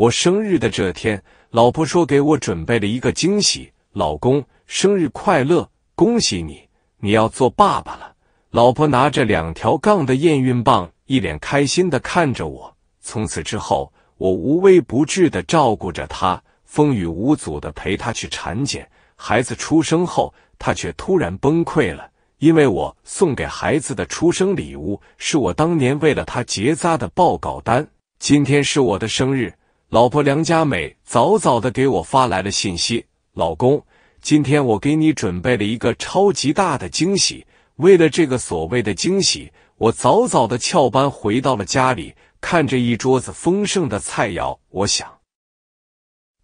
我生日的这天，老婆说给我准备了一个惊喜。老公，生日快乐！恭喜你，你要做爸爸了。老婆拿着两条杠的验孕棒，一脸开心的看着我。从此之后，我无微不至的照顾着她，风雨无阻的陪她去产检。孩子出生后，她却突然崩溃了，因为我送给孩子的出生礼物是我当年为了她结扎的报告单。今天是我的生日。老婆梁家美早早的给我发来了信息，老公，今天我给你准备了一个超级大的惊喜。为了这个所谓的惊喜，我早早的翘班回到了家里，看着一桌子丰盛的菜肴，我想，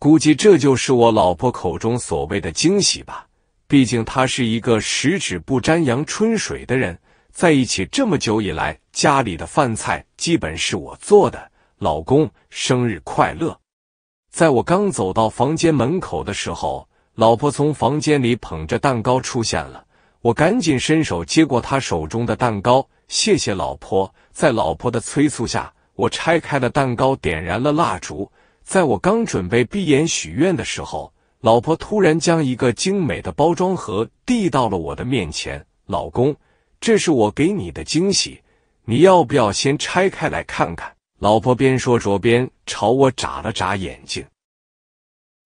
估计这就是我老婆口中所谓的惊喜吧。毕竟她是一个十指不沾阳春水的人，在一起这么久以来，家里的饭菜基本是我做的。老公生日快乐！在我刚走到房间门口的时候，老婆从房间里捧着蛋糕出现了。我赶紧伸手接过她手中的蛋糕，谢谢老婆。在老婆的催促下，我拆开了蛋糕，点燃了蜡烛。在我刚准备闭眼许愿的时候，老婆突然将一个精美的包装盒递到了我的面前。老公，这是我给你的惊喜，你要不要先拆开来看看？老婆边说着边朝我眨了眨眼睛。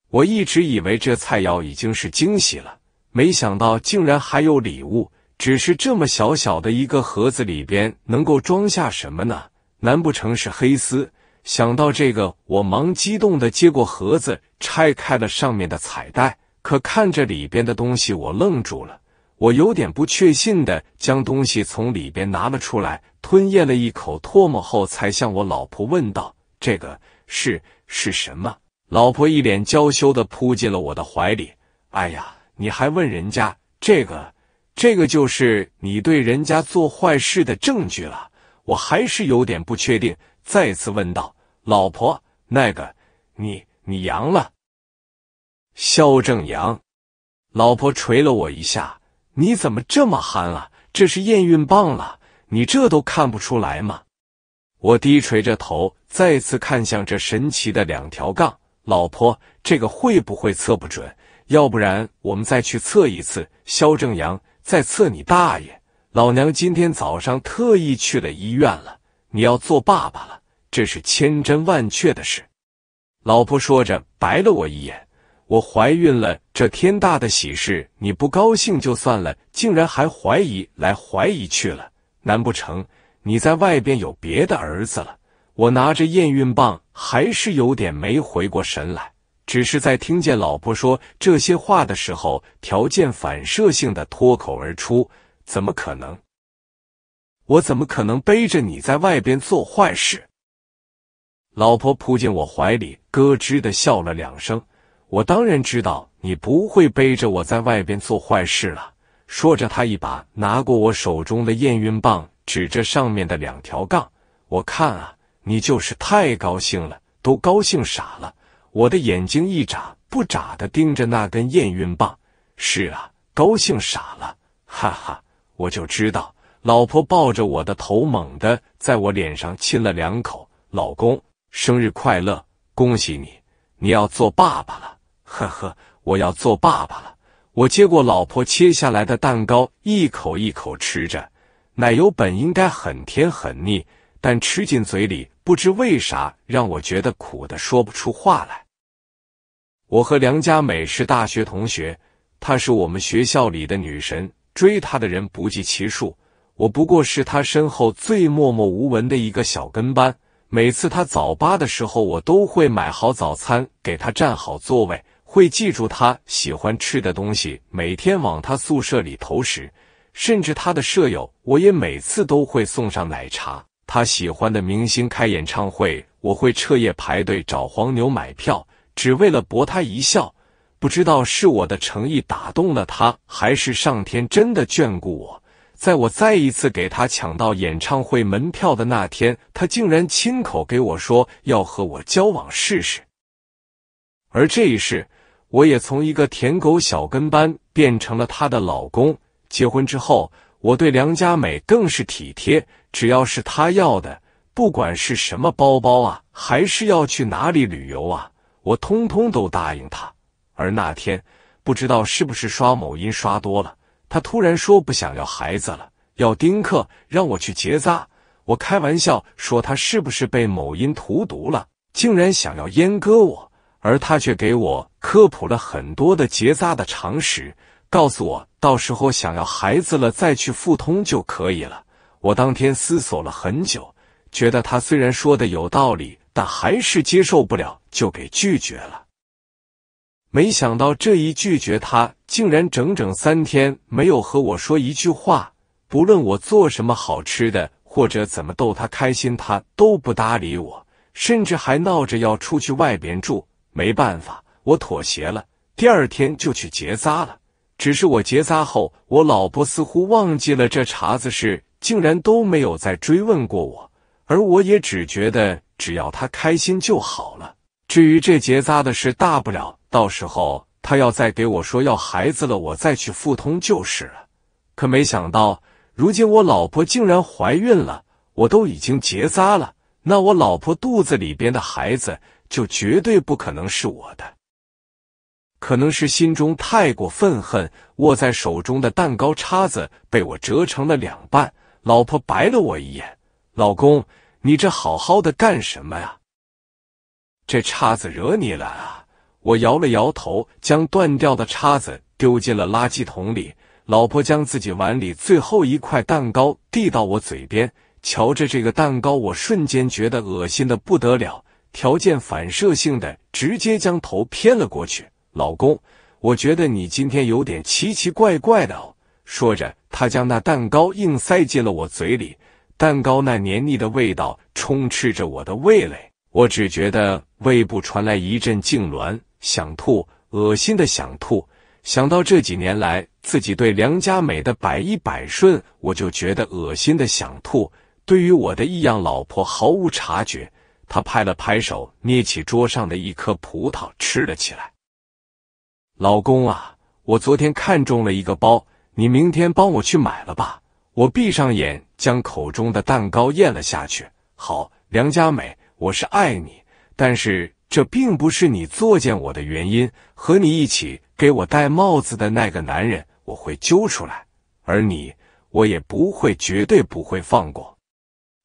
我一直以为这菜肴已经是惊喜了，没想到竟然还有礼物。只是这么小小的一个盒子里边能够装下什么呢？难不成是黑丝？想到这个，我忙激动的接过盒子，拆开了上面的彩带。可看着里边的东西，我愣住了。我有点不确信的将东西从里边拿了出来。吞咽了一口唾沫后，才向我老婆问道：“这个是是什么？”老婆一脸娇羞的扑进了我的怀里。“哎呀，你还问人家？这个，这个就是你对人家做坏事的证据了。”我还是有点不确定，再次问道：“老婆，那个，你，你阳了？”肖正阳，老婆捶了我一下：“你怎么这么憨啊？这是验孕棒了。”你这都看不出来吗？我低垂着头，再次看向这神奇的两条杠。老婆，这个会不会测不准？要不然我们再去测一次。肖正阳，再测你大爷！老娘今天早上特意去了医院了，你要做爸爸了，这是千真万确的事。老婆说着，白了我一眼。我怀孕了，这天大的喜事，你不高兴就算了，竟然还怀疑来怀疑去了。难不成你在外边有别的儿子了？我拿着验孕棒，还是有点没回过神来，只是在听见老婆说这些话的时候，条件反射性的脱口而出：“怎么可能？我怎么可能背着你在外边做坏事？”老婆扑进我怀里，咯吱的笑了两声。我当然知道你不会背着我在外边做坏事了。说着，他一把拿过我手中的验孕棒，指着上面的两条杠。我看啊，你就是太高兴了，都高兴傻了。我的眼睛一眨不眨的盯着那根验孕棒。是啊，高兴傻了，哈哈，我就知道。老婆抱着我的头，猛的在我脸上亲了两口。老公，生日快乐，恭喜你，你要做爸爸了。呵呵，我要做爸爸了。我接过老婆切下来的蛋糕，一口一口吃着。奶油本应该很甜很腻，但吃进嘴里，不知为啥让我觉得苦的说不出话来。我和梁家美是大学同学，她是我们学校里的女神，追她的人不计其数。我不过是她身后最默默无闻的一个小跟班。每次她早八的时候，我都会买好早餐给她占好座位。会记住他喜欢吃的东西，每天往他宿舍里投食，甚至他的舍友，我也每次都会送上奶茶。他喜欢的明星开演唱会，我会彻夜排队找黄牛买票，只为了博他一笑。不知道是我的诚意打动了他，还是上天真的眷顾我。在我再一次给他抢到演唱会门票的那天，他竟然亲口给我说要和我交往试试。而这一世。我也从一个舔狗小跟班变成了她的老公。结婚之后，我对梁家美更是体贴，只要是她要的，不管是什么包包啊，还是要去哪里旅游啊，我通通都答应她。而那天，不知道是不是刷某音刷多了，她突然说不想要孩子了，要丁克，让我去结扎。我开玩笑说她是不是被某音荼毒了，竟然想要阉割我。而他却给我科普了很多的结扎的常识，告诉我到时候想要孩子了再去复通就可以了。我当天思索了很久，觉得他虽然说的有道理，但还是接受不了，就给拒绝了。没想到这一拒绝，他竟然整整三天没有和我说一句话，不论我做什么好吃的，或者怎么逗他开心，他都不搭理我，甚至还闹着要出去外边住。没办法，我妥协了。第二天就去结扎了。只是我结扎后，我老婆似乎忘记了这茬子事，竟然都没有再追问过我。而我也只觉得只要她开心就好了。至于这结扎的事，大不了到时候她要再给我说要孩子了，我再去复通就是了。可没想到，如今我老婆竟然怀孕了。我都已经结扎了，那我老婆肚子里边的孩子。就绝对不可能是我的，可能是心中太过愤恨，握在手中的蛋糕叉子被我折成了两半。老婆白了我一眼：“老公，你这好好的干什么呀？这叉子惹你了啊？”我摇了摇头，将断掉的叉子丢进了垃圾桶里。老婆将自己碗里最后一块蛋糕递到我嘴边，瞧着这个蛋糕，我瞬间觉得恶心的不得了。条件反射性的直接将头偏了过去，老公，我觉得你今天有点奇奇怪怪的。哦。说着，他将那蛋糕硬塞进了我嘴里，蛋糕那黏腻的味道充斥着我的味蕾，我只觉得胃部传来一阵痉挛，想吐，恶心的想吐。想到这几年来自己对梁家美的百依百顺，我就觉得恶心的想吐。对于我的异样，老婆毫无察觉。他拍了拍手，捏起桌上的一颗葡萄吃了起来。老公啊，我昨天看中了一个包，你明天帮我去买了吧。我闭上眼，将口中的蛋糕咽了下去。好，梁家美，我是爱你，但是这并不是你作践我的原因。和你一起给我戴帽子的那个男人，我会揪出来，而你，我也不会，绝对不会放过。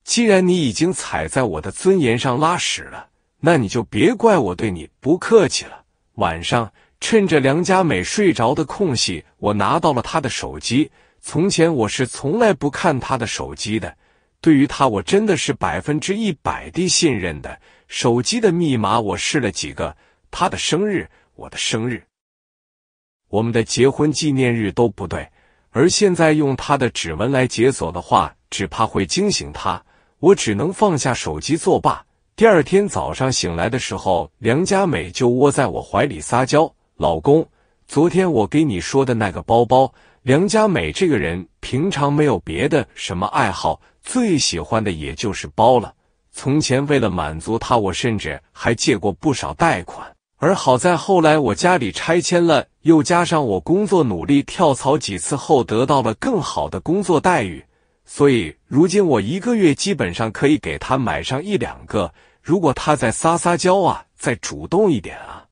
既然你已经踩在我的尊严上拉屎了，那你就别怪我对你不客气了。晚上趁着梁家美睡着的空隙，我拿到了她的手机。从前我是从来不看她的手机的，对于她，我真的是百分之一百的信任的。手机的密码我试了几个，她的生日、我的生日、我们的结婚纪念日都不对。而现在用她的指纹来解锁的话，只怕会惊醒她。我只能放下手机作罢。第二天早上醒来的时候，梁家美就窝在我怀里撒娇：“老公，昨天我给你说的那个包包。”梁家美这个人平常没有别的什么爱好，最喜欢的也就是包了。从前为了满足她，我甚至还借过不少贷款。而好在后来我家里拆迁了，又加上我工作努力，跳槽几次后得到了更好的工作待遇。所以，如今我一个月基本上可以给他买上一两个。如果他再撒撒娇啊，再主动一点啊，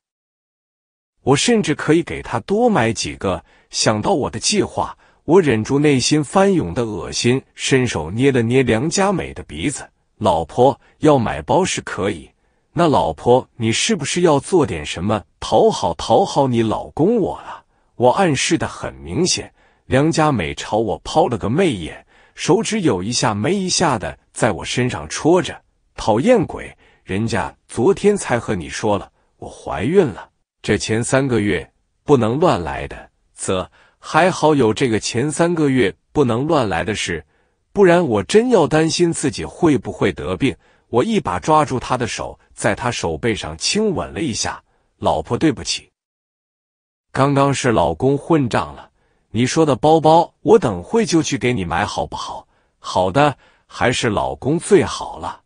我甚至可以给他多买几个。想到我的计划，我忍住内心翻涌的恶心，伸手捏了捏梁家美的鼻子：“老婆要买包是可以，那老婆你是不是要做点什么讨好讨好你老公我啊？”我暗示的很明显。梁家美朝我抛了个媚眼。手指有一下没一下的在我身上戳着，讨厌鬼！人家昨天才和你说了，我怀孕了，这前三个月不能乱来的。啧，还好有这个前三个月不能乱来的事，不然我真要担心自己会不会得病。我一把抓住他的手，在他手背上亲吻了一下：“老婆，对不起，刚刚是老公混账了。”你说的包包，我等会就去给你买，好不好？好的，还是老公最好了。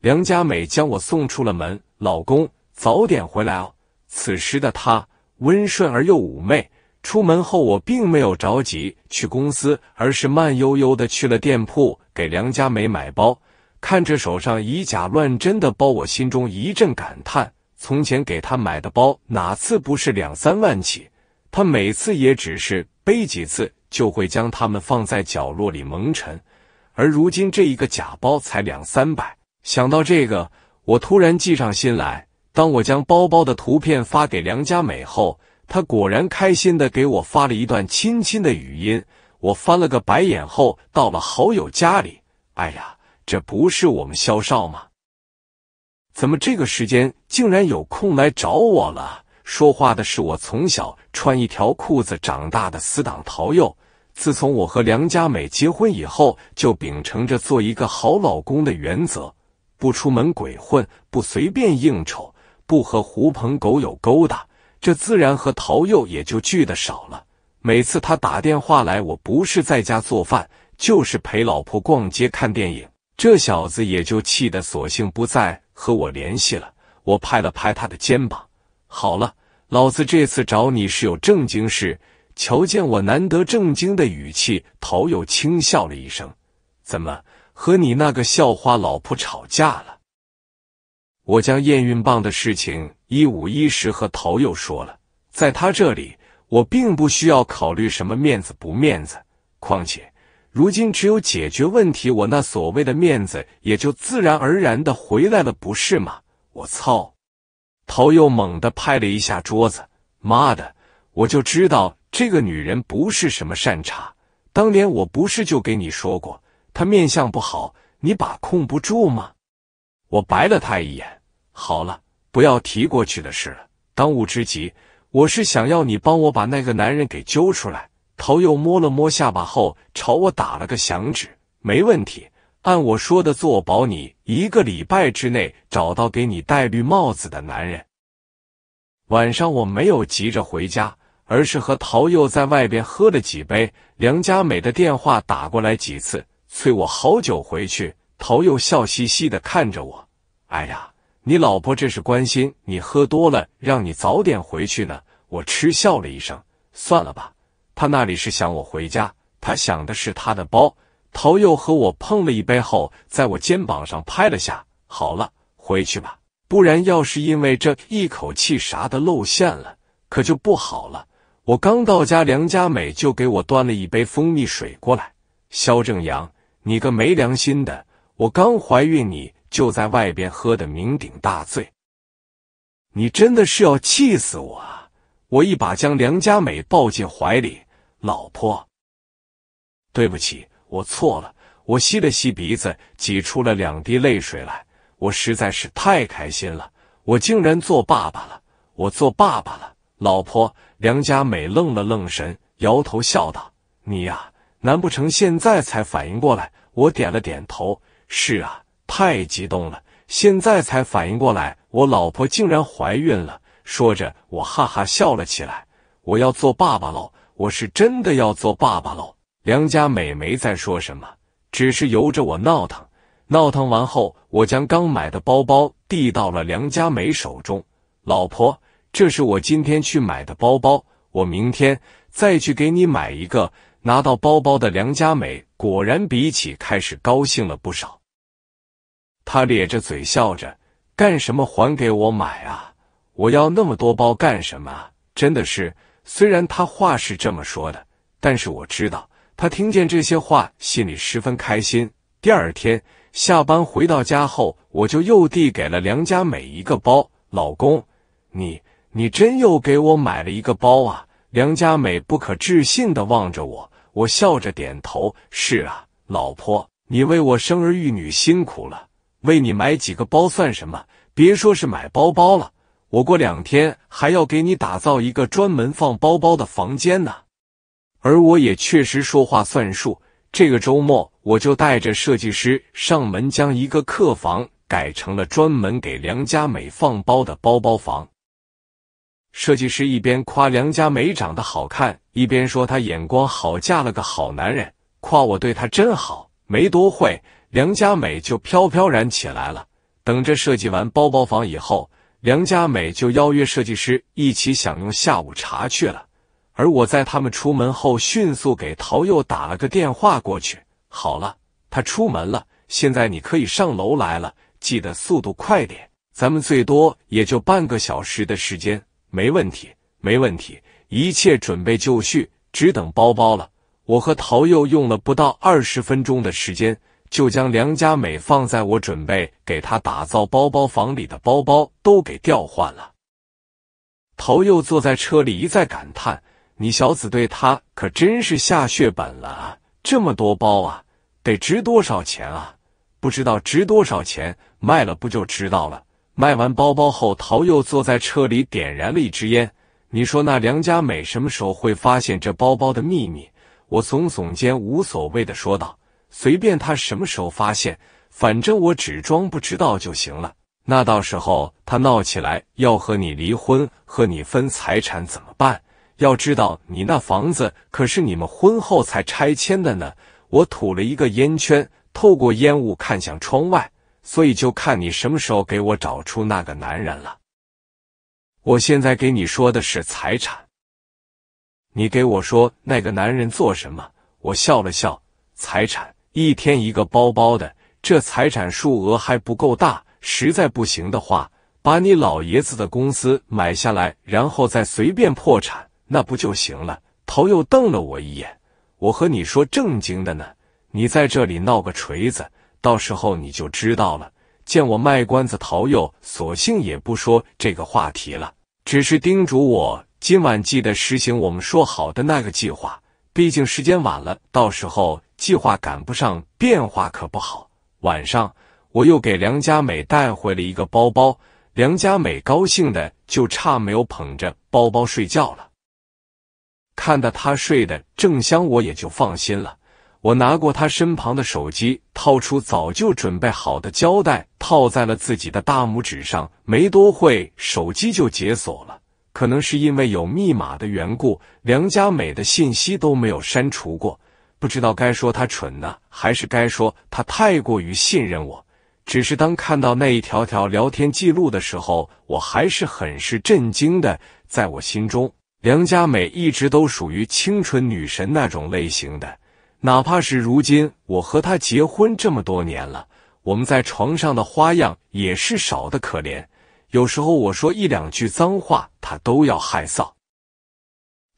梁家美将我送出了门，老公早点回来哦。此时的她温顺而又妩媚。出门后，我并没有着急去公司，而是慢悠悠的去了店铺给梁家美买包。看着手上以假乱真的包，我心中一阵感叹：从前给她买的包，哪次不是两三万起？他每次也只是背几次，就会将它们放在角落里蒙尘。而如今这一个假包才两三百，想到这个，我突然计上心来。当我将包包的图片发给梁家美后，她果然开心的给我发了一段亲亲的语音。我翻了个白眼后，到了好友家里。哎呀，这不是我们萧少吗？怎么这个时间竟然有空来找我了？说话的是我从小穿一条裤子长大的死党陶佑。自从我和梁家美结婚以后，就秉承着做一个好老公的原则，不出门鬼混，不随便应酬，不和狐朋狗友勾搭，这自然和陶佑也就聚的少了。每次他打电话来，我不是在家做饭，就是陪老婆逛街看电影，这小子也就气得索性不再和我联系了。我拍了拍他的肩膀。好了，老子这次找你是有正经事。瞧见我难得正经的语气，陶友轻笑了一声：“怎么和你那个校花老婆吵架了？”我将验孕棒的事情一五一十和陶友说了。在他这里，我并不需要考虑什么面子不面子。况且，如今只有解决问题，我那所谓的面子也就自然而然的回来了，不是吗？我操！陶佑猛地拍了一下桌子：“妈的，我就知道这个女人不是什么善茬。当年我不是就给你说过，她面相不好，你把控不住吗？”我白了他一眼：“好了，不要提过去的事了。当务之急，我是想要你帮我把那个男人给揪出来。”陶佑摸了摸下巴后，朝我打了个响指：“没问题。”按我说的做，保你一个礼拜之内找到给你戴绿帽子的男人。晚上我没有急着回家，而是和陶佑在外边喝了几杯。梁家美的电话打过来几次，催我好酒回去。陶佑笑嘻嘻的看着我：“哎呀，你老婆这是关心你，喝多了让你早点回去呢。”我嗤笑了一声：“算了吧，他那里是想我回家，他想的是他的包。”陶佑和我碰了一杯后，在我肩膀上拍了下。好了，回去吧，不然要是因为这一口气啥的露馅了，可就不好了。我刚到家，梁家美就给我端了一杯蜂蜜水过来。肖正阳，你个没良心的，我刚怀孕，你就在外边喝的酩酊大醉，你真的是要气死我啊！我一把将梁家美抱进怀里，老婆，对不起。我错了，我吸了吸鼻子，挤出了两滴泪水来。我实在是太开心了，我竟然做爸爸了！我做爸爸了！老婆梁佳美愣了愣神，摇头笑道：“你呀，难不成现在才反应过来？”我点了点头：“是啊，太激动了，现在才反应过来，我老婆竟然怀孕了。”说着，我哈哈笑了起来：“我要做爸爸喽！我是真的要做爸爸喽！”梁家美没在说什么，只是由着我闹腾。闹腾完后，我将刚买的包包递到了梁家美手中：“老婆，这是我今天去买的包包，我明天再去给你买一个。”拿到包包的梁家美果然比起开始高兴了不少，他咧着嘴笑着：“干什么还给我买啊？我要那么多包干什么啊？真的是……虽然他话是这么说的，但是我知道。”他听见这些话，心里十分开心。第二天下班回到家后，我就又递给了梁家美一个包。老公，你你真又给我买了一个包啊？梁家美不可置信的望着我，我笑着点头：“是啊，老婆，你为我生儿育女辛苦了，为你买几个包算什么？别说是买包包了，我过两天还要给你打造一个专门放包包的房间呢。”而我也确实说话算数，这个周末我就带着设计师上门，将一个客房改成了专门给梁家美放包的包包房。设计师一边夸梁家美长得好看，一边说她眼光好，嫁了个好男人，夸我对她真好。没多会，梁家美就飘飘然起来了。等着设计完包包房以后，梁家美就邀约设计师一起享用下午茶去了。而我在他们出门后，迅速给陶佑打了个电话过去。好了，他出门了，现在你可以上楼来了，记得速度快点，咱们最多也就半个小时的时间，没问题，没问题，一切准备就绪，只等包包了。我和陶佑用了不到二十分钟的时间，就将梁家美放在我准备给她打造包包房里的包包都给调换了。陶佑坐在车里一再感叹。你小子对他可真是下血本了啊！这么多包啊，得值多少钱啊？不知道值多少钱，卖了不就知道了？卖完包包后，陶又坐在车里点燃了一支烟。你说那梁家美什么时候会发现这包包的秘密？我耸耸肩，无所谓的说道：“随便他什么时候发现，反正我只装不知道就行了。那到时候他闹起来要和你离婚，和你分财产怎么办？”要知道，你那房子可是你们婚后才拆迁的呢。我吐了一个烟圈，透过烟雾看向窗外，所以就看你什么时候给我找出那个男人了。我现在给你说的是财产，你给我说那个男人做什么？我笑了笑，财产一天一个包包的，这财产数额还不够大，实在不行的话，把你老爷子的公司买下来，然后再随便破产。那不就行了？陶又瞪了我一眼。我和你说正经的呢，你在这里闹个锤子！到时候你就知道了。见我卖关子，陶佑索性也不说这个话题了，只是叮嘱我今晚记得实行我们说好的那个计划。毕竟时间晚了，到时候计划赶不上变化可不好。晚上，我又给梁家美带回了一个包包，梁家美高兴的就差没有捧着包包睡觉了。看到他睡得正香，我也就放心了。我拿过他身旁的手机，掏出早就准备好的胶带，套在了自己的大拇指上。没多会，手机就解锁了，可能是因为有密码的缘故，梁家美的信息都没有删除过。不知道该说他蠢呢，还是该说他太过于信任我。只是当看到那一条条聊天记录的时候，我还是很是震惊的，在我心中。梁家美一直都属于清纯女神那种类型的，哪怕是如今我和她结婚这么多年了，我们在床上的花样也是少的可怜。有时候我说一两句脏话，她都要害臊，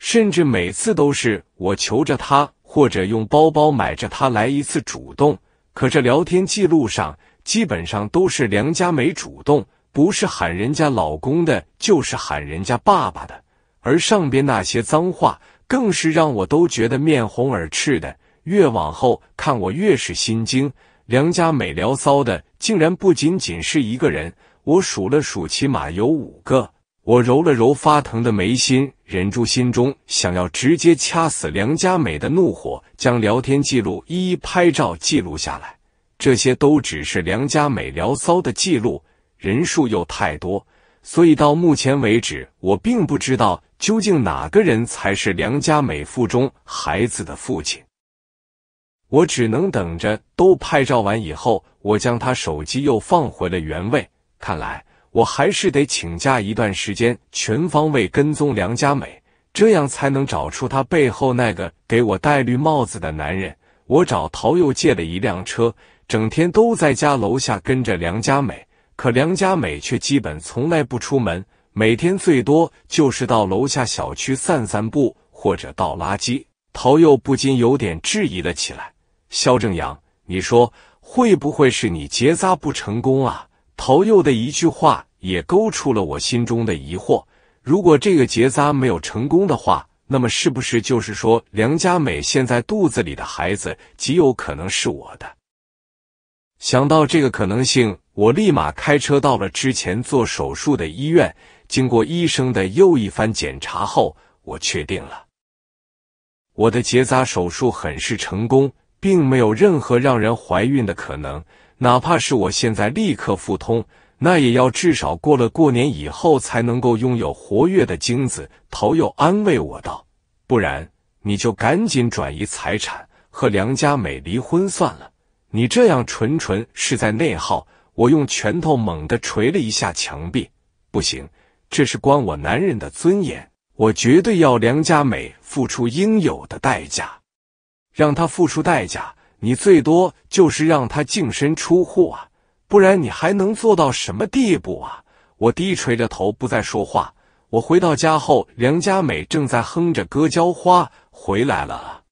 甚至每次都是我求着她，或者用包包买着她来一次主动。可这聊天记录上基本上都是梁家美主动，不是喊人家老公的，就是喊人家爸爸的。而上边那些脏话，更是让我都觉得面红耳赤的。越往后看，我越是心惊。梁佳美聊骚的，竟然不仅仅是一个人，我数了数，起码有五个。我揉了揉发疼的眉心，忍住心中想要直接掐死梁佳美的怒火，将聊天记录一一拍照记录下来。这些都只是梁佳美聊骚的记录，人数又太多。所以到目前为止，我并不知道究竟哪个人才是梁家美腹中孩子的父亲。我只能等着都拍照完以后，我将他手机又放回了原位。看来我还是得请假一段时间，全方位跟踪梁家美，这样才能找出他背后那个给我戴绿帽子的男人。我找陶又借了一辆车，整天都在家楼下跟着梁家美。可梁家美却基本从来不出门，每天最多就是到楼下小区散散步或者倒垃圾。陶佑不禁有点质疑了起来：“肖正阳，你说会不会是你结扎不成功啊？”陶佑的一句话也勾出了我心中的疑惑：如果这个结扎没有成功的话，那么是不是就是说梁家美现在肚子里的孩子极有可能是我的？想到这个可能性。我立马开车到了之前做手术的医院，经过医生的又一番检查后，我确定了，我的结扎手术很是成功，并没有任何让人怀孕的可能。哪怕是我现在立刻复通，那也要至少过了过年以后才能够拥有活跃的精子。陶友安慰我道：“不然你就赶紧转移财产和梁家美离婚算了，你这样纯纯是在内耗。”我用拳头猛地捶了一下墙壁，不行，这是关我男人的尊严，我绝对要梁家美付出应有的代价，让她付出代价，你最多就是让她净身出户啊，不然你还能做到什么地步啊？我低垂着头不再说话。我回到家后，梁家美正在哼着歌浇花，回来了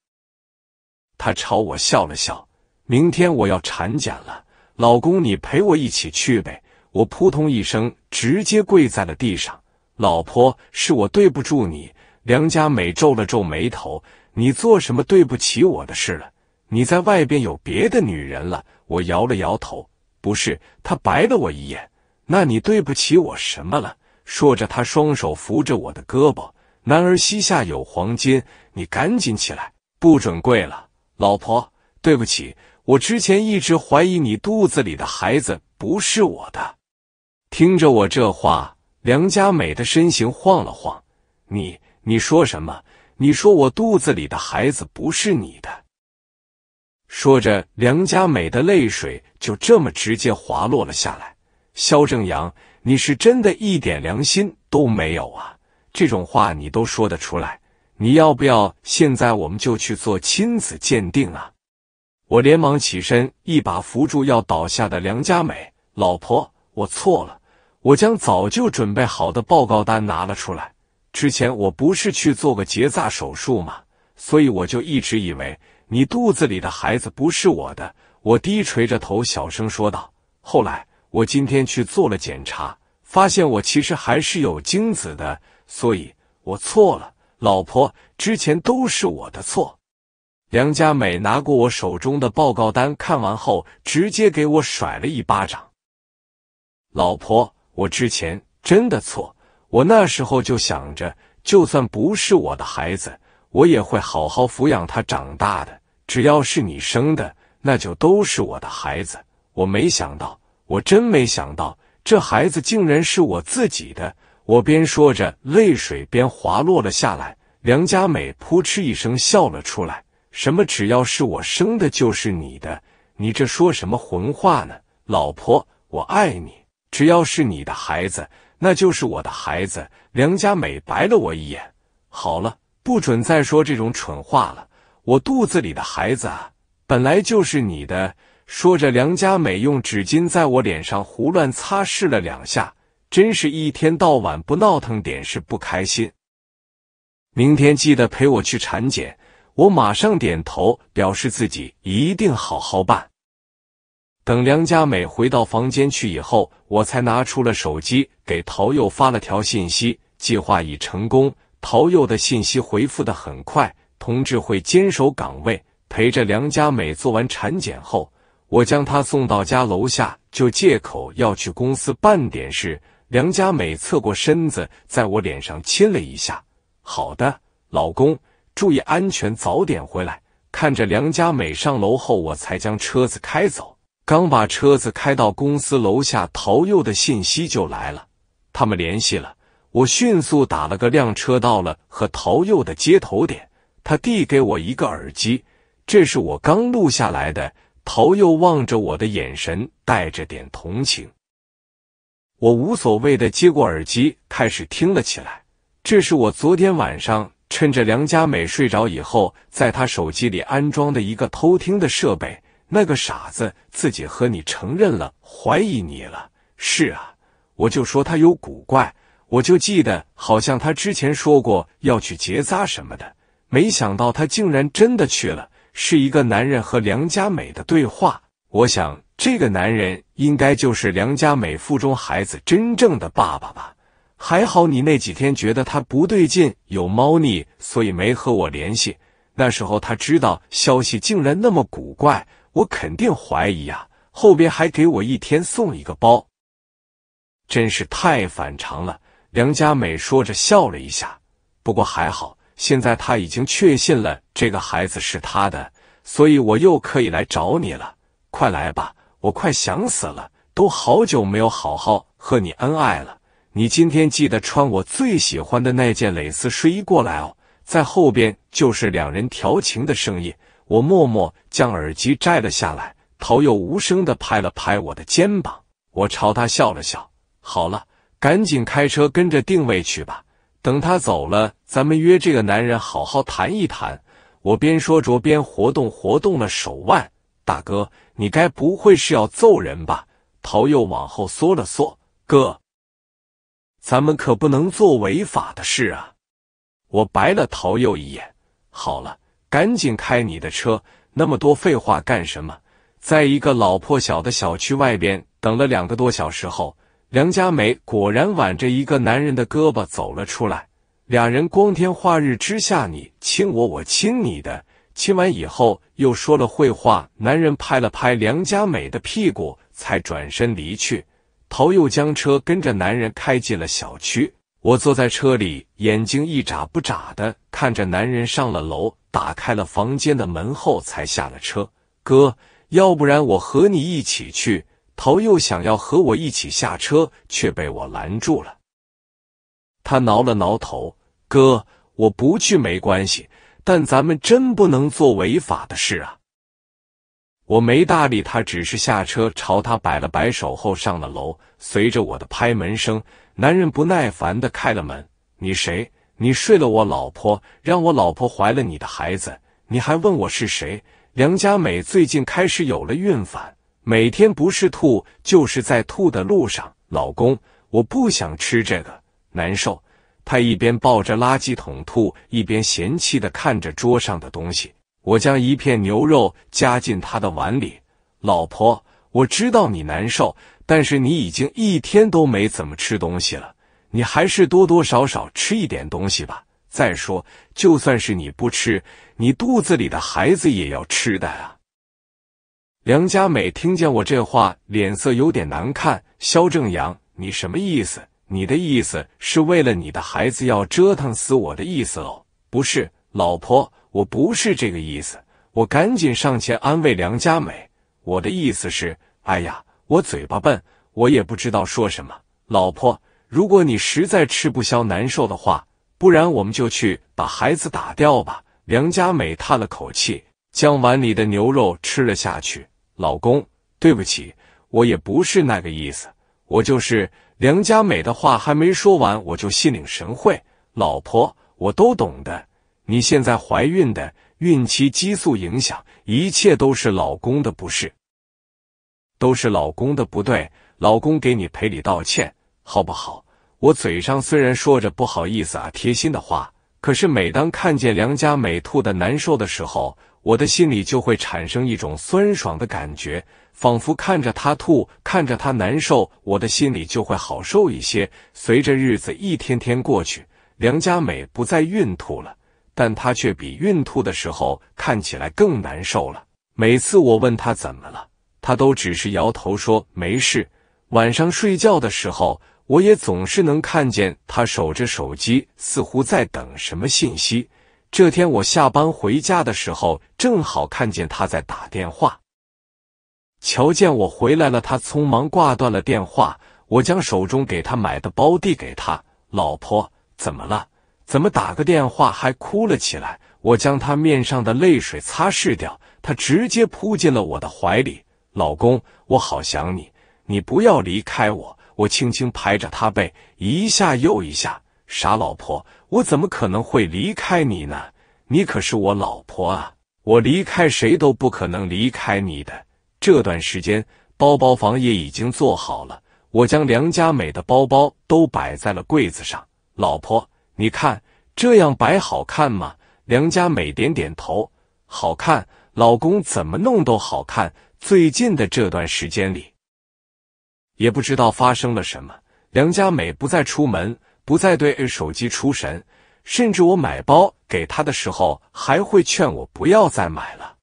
她朝我笑了笑，明天我要产检了。老公，你陪我一起去呗！我扑通一声直接跪在了地上。老婆，是我对不住你。梁家美皱了皱眉头：“你做什么对不起我的事了？你在外边有别的女人了？”我摇了摇头：“不是。”他白了我一眼：“那你对不起我什么了？”说着，他双手扶着我的胳膊：“男儿膝下有黄金，你赶紧起来，不准跪了，老婆，对不起。”我之前一直怀疑你肚子里的孩子不是我的。听着我这话，梁家美的身形晃了晃。你，你说什么？你说我肚子里的孩子不是你的？说着，梁家美的泪水就这么直接滑落了下来。肖正阳，你是真的一点良心都没有啊！这种话你都说得出来？你要不要现在我们就去做亲子鉴定啊？我连忙起身，一把扶住要倒下的梁家美。老婆，我错了。我将早就准备好的报告单拿了出来。之前我不是去做个结扎手术吗？所以我就一直以为你肚子里的孩子不是我的。我低垂着头，小声说道：“后来我今天去做了检查，发现我其实还是有精子的。所以，我错了，老婆，之前都是我的错。”梁家美拿过我手中的报告单，看完后直接给我甩了一巴掌。老婆，我之前真的错，我那时候就想着，就算不是我的孩子，我也会好好抚养他长大的。只要是你生的，那就都是我的孩子。我没想到，我真没想到，这孩子竟然是我自己的。我边说着，泪水边滑落了下来。梁家美扑哧一声笑了出来。什么？只要是我生的，就是你的。你这说什么混话呢？老婆，我爱你。只要是你的孩子，那就是我的孩子。梁家美白了我一眼。好了，不准再说这种蠢话了。我肚子里的孩子啊，本来就是你的。说着，梁家美用纸巾在我脸上胡乱擦拭了两下。真是一天到晚不闹腾点事不开心。明天记得陪我去产检。我马上点头，表示自己一定好好办。等梁家美回到房间去以后，我才拿出了手机，给陶佑发了条信息：计划已成功。陶佑的信息回复的很快，同志会坚守岗位，陪着梁家美做完产检后，我将她送到家楼下，就借口要去公司办点事。梁家美侧过身子，在我脸上亲了一下：“好的，老公。”注意安全，早点回来。看着梁家美上楼后，我才将车子开走。刚把车子开到公司楼下，陶佑的信息就来了。他们联系了我，迅速打了个辆车到了和陶佑的接头点。他递给我一个耳机，这是我刚录下来的。陶佑望着我的眼神带着点同情，我无所谓的接过耳机，开始听了起来。这是我昨天晚上。趁着梁家美睡着以后，在她手机里安装的一个偷听的设备。那个傻子自己和你承认了，怀疑你了。是啊，我就说他有古怪。我就记得好像他之前说过要去结扎什么的，没想到他竟然真的去了。是一个男人和梁家美的对话。我想这个男人应该就是梁家美腹中孩子真正的爸爸吧。还好你那几天觉得他不对劲，有猫腻，所以没和我联系。那时候他知道消息竟然那么古怪，我肯定怀疑呀。后边还给我一天送一个包，真是太反常了。梁佳美说着笑了一下，不过还好，现在他已经确信了这个孩子是他的，所以我又可以来找你了。快来吧，我快想死了，都好久没有好好和你恩爱了。你今天记得穿我最喜欢的那件蕾丝睡衣过来哦。在后边就是两人调情的声音，我默默将耳机摘了下来。陶又无声的拍了拍我的肩膀，我朝他笑了笑。好了，赶紧开车跟着定位去吧。等他走了，咱们约这个男人好好谈一谈。我边说着边活动活动了手腕。大哥，你该不会是要揍人吧？陶又往后缩了缩，哥。咱们可不能做违法的事啊！我白了陶佑一眼。好了，赶紧开你的车，那么多废话干什么？在一个老破小的小区外边等了两个多小时后，梁家美果然挽着一个男人的胳膊走了出来。俩人光天化日之下，你亲我，我亲你的。亲完以后又说了会话，男人拍了拍梁家美的屁股，才转身离去。陶又将车跟着男人开进了小区，我坐在车里，眼睛一眨不眨的看着男人上了楼，打开了房间的门后才下了车。哥，要不然我和你一起去？陶又想要和我一起下车，却被我拦住了。他挠了挠头，哥，我不去没关系，但咱们真不能做违法的事啊。我没搭理他，只是下车朝他摆了摆手，后上了楼。随着我的拍门声，男人不耐烦的开了门：“你谁？你睡了我老婆，让我老婆怀了你的孩子，你还问我是谁？”梁家美最近开始有了孕反，每天不是吐就是在吐的路上。老公，我不想吃这个，难受。她一边抱着垃圾桶吐，一边嫌弃的看着桌上的东西。我将一片牛肉夹进他的碗里，老婆，我知道你难受，但是你已经一天都没怎么吃东西了，你还是多多少少吃一点东西吧。再说，就算是你不吃，你肚子里的孩子也要吃的啊。梁家美听见我这话，脸色有点难看。肖正阳，你什么意思？你的意思是为了你的孩子要折腾死我的意思哦？不是，老婆。我不是这个意思，我赶紧上前安慰梁家美。我的意思是，哎呀，我嘴巴笨，我也不知道说什么。老婆，如果你实在吃不消、难受的话，不然我们就去把孩子打掉吧。梁家美叹了口气，将碗里的牛肉吃了下去。老公，对不起，我也不是那个意思，我就是……梁家美的话还没说完，我就心领神会。老婆，我都懂的。你现在怀孕的，孕期激素影响，一切都是老公的不是，都是老公的不对，老公给你赔礼道歉好不好？我嘴上虽然说着不好意思啊，贴心的话，可是每当看见梁家美吐的难受的时候，我的心里就会产生一种酸爽的感觉，仿佛看着她吐，看着她难受，我的心里就会好受一些。随着日子一天天过去，梁家美不再孕吐了。但他却比孕吐的时候看起来更难受了。每次我问他怎么了，他都只是摇头说没事。晚上睡觉的时候，我也总是能看见他守着手机，似乎在等什么信息。这天我下班回家的时候，正好看见他在打电话。瞧见我回来了，他匆忙挂断了电话。我将手中给他买的包递给他，老婆，怎么了？怎么打个电话还哭了起来？我将她面上的泪水擦拭掉，她直接扑进了我的怀里。老公，我好想你，你不要离开我。我轻轻拍着她背，一下又一下。傻老婆，我怎么可能会离开你呢？你可是我老婆啊！我离开谁都不可能离开你的。这段时间，包包房也已经做好了。我将梁家美的包包都摆在了柜子上。老婆，你看。这样摆好看吗？梁家美点点头，好看。老公怎么弄都好看。最近的这段时间里，也不知道发生了什么，梁家美不再出门，不再对手机出神，甚至我买包给她的时候，还会劝我不要再买了。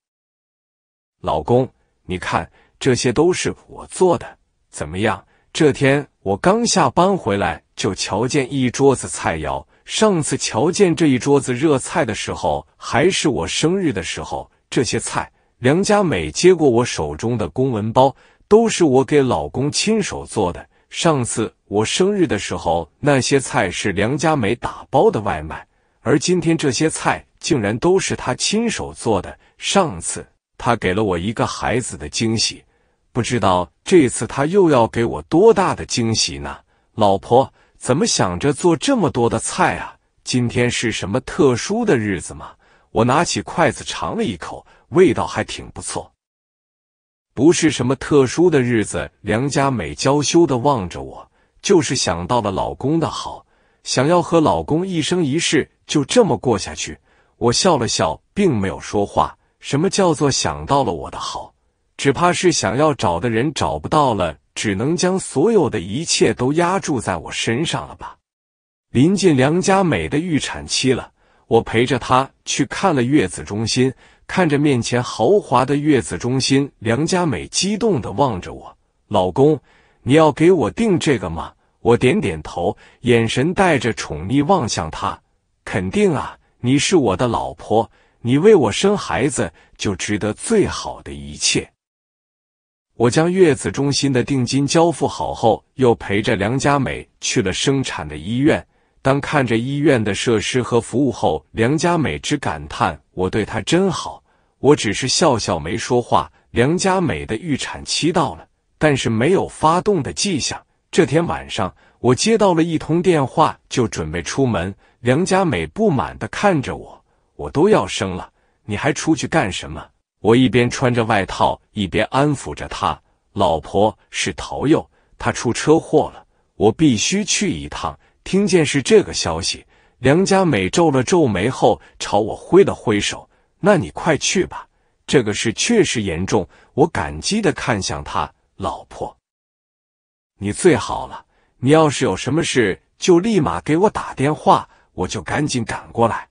老公，你看，这些都是我做的，怎么样？这天我刚下班回来，就瞧见一桌子菜肴。上次瞧见这一桌子热菜的时候，还是我生日的时候。这些菜，梁家美接过我手中的公文包，都是我给老公亲手做的。上次我生日的时候，那些菜是梁家美打包的外卖，而今天这些菜竟然都是她亲手做的。上次她给了我一个孩子的惊喜，不知道这次她又要给我多大的惊喜呢，老婆。怎么想着做这么多的菜啊？今天是什么特殊的日子吗？我拿起筷子尝了一口，味道还挺不错。不是什么特殊的日子，梁家美娇羞的望着我，就是想到了老公的好，想要和老公一生一世就这么过下去。我笑了笑，并没有说话。什么叫做想到了我的好？只怕是想要找的人找不到了。只能将所有的一切都压注在我身上了吧？临近梁家美的预产期了，我陪着她去看了月子中心。看着面前豪华的月子中心，梁家美激动的望着我：“老公，你要给我订这个吗？”我点点头，眼神带着宠溺望向他：“肯定啊，你是我的老婆，你为我生孩子，就值得最好的一切。”我将月子中心的定金交付好后，又陪着梁家美去了生产的医院。当看着医院的设施和服务后，梁家美只感叹：“我对她真好。”我只是笑笑没说话。梁家美的预产期到了，但是没有发动的迹象。这天晚上，我接到了一通电话，就准备出门。梁家美不满的看着我：“我都要生了，你还出去干什么？”我一边穿着外套，一边安抚着他：“老婆是陶佑，他出车祸了，我必须去一趟。”听见是这个消息，梁家美皱了皱眉后朝我挥了挥手：“那你快去吧，这个事确实严重。”我感激的看向他：“老婆，你最好了，你要是有什么事，就立马给我打电话，我就赶紧赶过来。”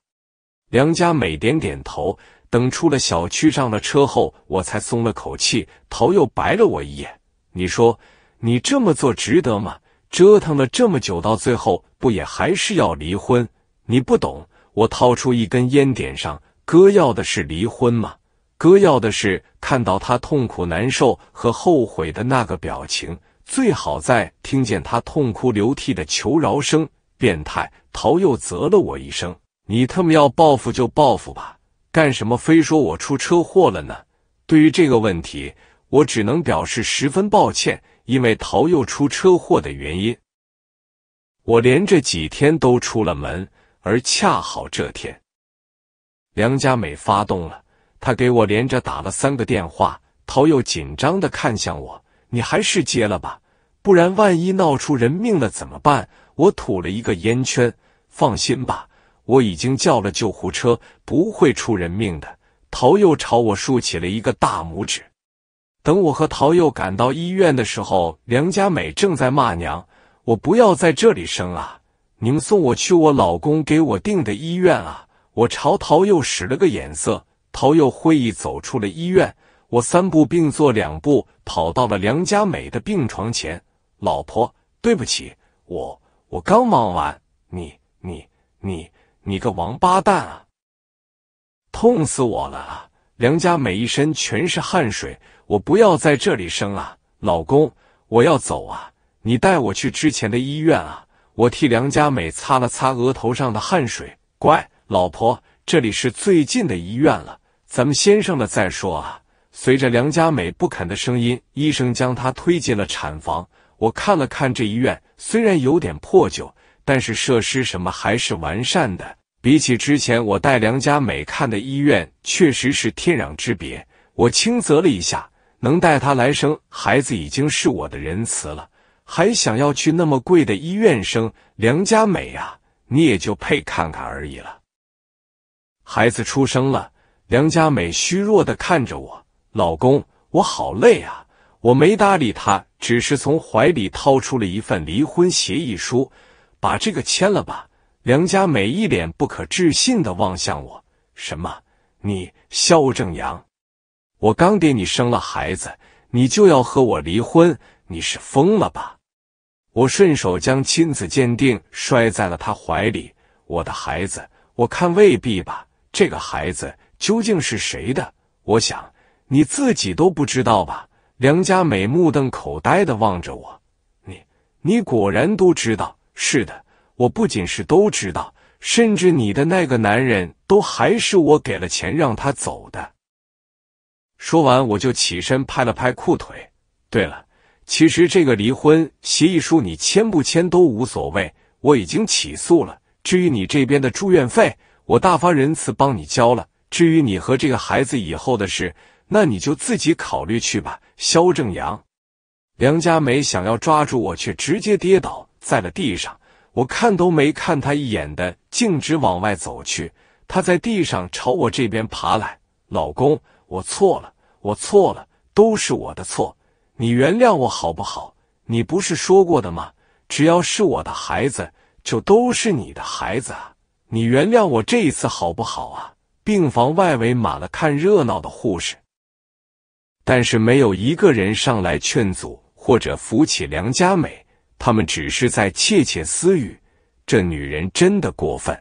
梁家美点点头。等出了小区，上了车后，我才松了口气。陶又白了我一眼：“你说你这么做值得吗？折腾了这么久，到最后不也还是要离婚？你不懂。”我掏出一根烟，点上。哥要的是离婚吗？哥要的是看到他痛苦难受和后悔的那个表情，最好再听见他痛哭流涕的求饶声。变态！陶又啧了我一声：“你他妈要报复就报复吧。”干什么？非说我出车祸了呢？对于这个问题，我只能表示十分抱歉。因为陶又出车祸的原因，我连着几天都出了门，而恰好这天，梁家美发动了，她给我连着打了三个电话。陶又紧张的看向我：“你还是接了吧，不然万一闹出人命了怎么办？”我吐了一个烟圈：“放心吧。”我已经叫了救护车，不会出人命的。陶佑朝我竖起了一个大拇指。等我和陶佑赶到医院的时候，梁家美正在骂娘：“我不要在这里生啊！你们送我去我老公给我订的医院啊！”我朝陶佑使了个眼色，陶佑会意，走出了医院。我三步并作两步，跑到了梁家美的病床前：“老婆，对不起，我我刚忙完，你你你。”你个王八蛋啊！痛死我了啊！梁家美一身全是汗水，我不要在这里生啊！老公，我要走啊！你带我去之前的医院啊！我替梁家美擦了擦额头上的汗水，乖，老婆，这里是最近的医院了，咱们先生了再说啊！随着梁家美不肯的声音，医生将她推进了产房。我看了看这医院，虽然有点破旧。但是设施什么还是完善的，比起之前我带梁家美看的医院，确实是天壤之别。我轻责了一下，能带她来生孩子已经是我的仁慈了，还想要去那么贵的医院生？梁家美啊，你也就配看看而已了。孩子出生了，梁家美虚弱的看着我，老公，我好累啊！我没搭理她，只是从怀里掏出了一份离婚协议书。把这个签了吧！梁家美一脸不可置信的望向我：“什么？你肖正阳？我刚给你生了孩子，你就要和我离婚？你是疯了吧？”我顺手将亲子鉴定摔在了他怀里：“我的孩子，我看未必吧？这个孩子究竟是谁的？我想你自己都不知道吧？”梁家美目瞪口呆的望着我：“你，你果然都知道。”是的，我不仅是都知道，甚至你的那个男人都还是我给了钱让他走的。说完，我就起身拍了拍裤腿。对了，其实这个离婚协议书你签不签都无所谓，我已经起诉了。至于你这边的住院费，我大发仁慈帮你交了。至于你和这个孩子以后的事，那你就自己考虑去吧。肖正阳，梁佳梅想要抓住我，却直接跌倒。在了地上，我看都没看他一眼的，径直往外走去。他在地上朝我这边爬来，老公，我错了，我错了，都是我的错，你原谅我好不好？你不是说过的吗？只要是我的孩子，就都是你的孩子啊！你原谅我这一次好不好啊？病房外围满了看热闹的护士，但是没有一个人上来劝阻或者扶起梁家美。他们只是在窃窃私语，这女人真的过分。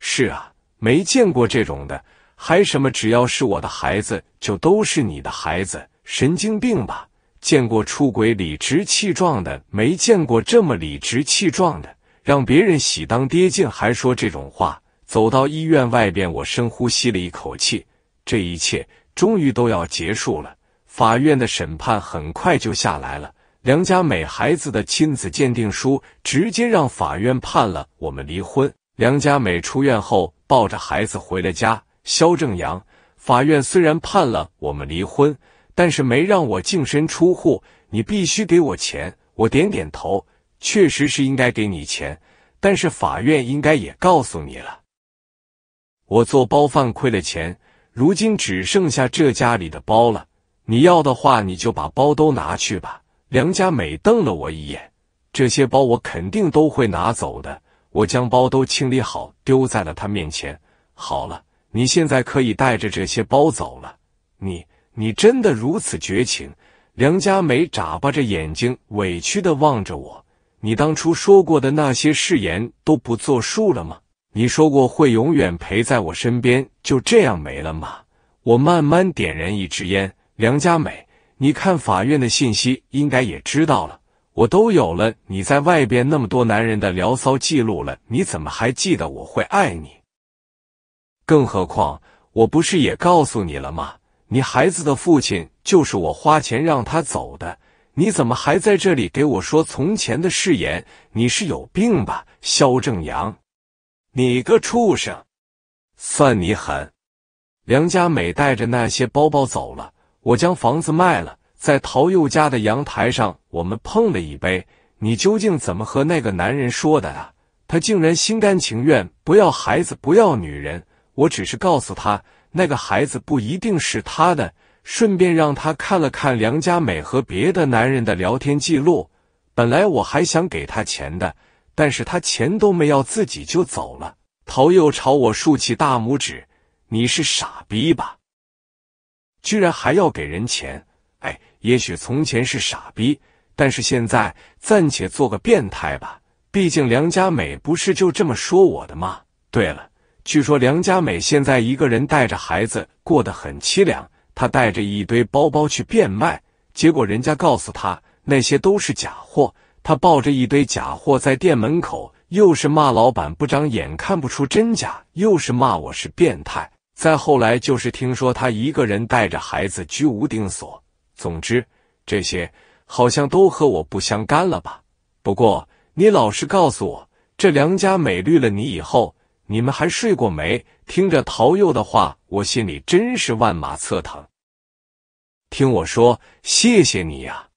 是啊，没见过这种的，还什么只要是我的孩子就都是你的孩子，神经病吧？见过出轨理直气壮的，没见过这么理直气壮的，让别人喜当爹，竟还说这种话。走到医院外边，我深呼吸了一口气，这一切终于都要结束了。法院的审判很快就下来了。梁家美孩子的亲子鉴定书直接让法院判了我们离婚。梁家美出院后抱着孩子回了家。肖正阳，法院虽然判了我们离婚，但是没让我净身出户，你必须给我钱。我点点头，确实是应该给你钱，但是法院应该也告诉你了，我做包饭亏了钱，如今只剩下这家里的包了。你要的话，你就把包都拿去吧。梁家美瞪了我一眼，这些包我肯定都会拿走的。我将包都清理好，丢在了她面前。好了，你现在可以带着这些包走了。你，你真的如此绝情？梁家美眨巴着眼睛，委屈的望着我。你当初说过的那些誓言都不作数了吗？你说过会永远陪在我身边，就这样没了吗？我慢慢点燃一支烟，梁家美。你看法院的信息，应该也知道了，我都有了你在外边那么多男人的聊骚记录了，你怎么还记得我会爱你？更何况我不是也告诉你了吗？你孩子的父亲就是我花钱让他走的，你怎么还在这里给我说从前的誓言？你是有病吧，肖正阳，你个畜生，算你狠！梁家美带着那些包包走了。我将房子卖了，在陶佑家的阳台上，我们碰了一杯。你究竟怎么和那个男人说的啊？他竟然心甘情愿不要孩子，不要女人。我只是告诉他，那个孩子不一定是他的，顺便让他看了看梁家美和别的男人的聊天记录。本来我还想给他钱的，但是他钱都没要，自己就走了。陶佑朝我竖起大拇指：“你是傻逼吧？”居然还要给人钱，哎，也许从前是傻逼，但是现在暂且做个变态吧。毕竟梁家美不是就这么说我的吗？对了，据说梁家美现在一个人带着孩子过得很凄凉，她带着一堆包包去变卖，结果人家告诉她那些都是假货。她抱着一堆假货在店门口，又是骂老板不长眼，看不出真假，又是骂我是变态。再后来就是听说他一个人带着孩子居无定所，总之这些好像都和我不相干了吧。不过你老实告诉我，这梁家美绿了你以后，你们还睡过没？听着陶佑的话，我心里真是万马策腾。听我说，谢谢你呀。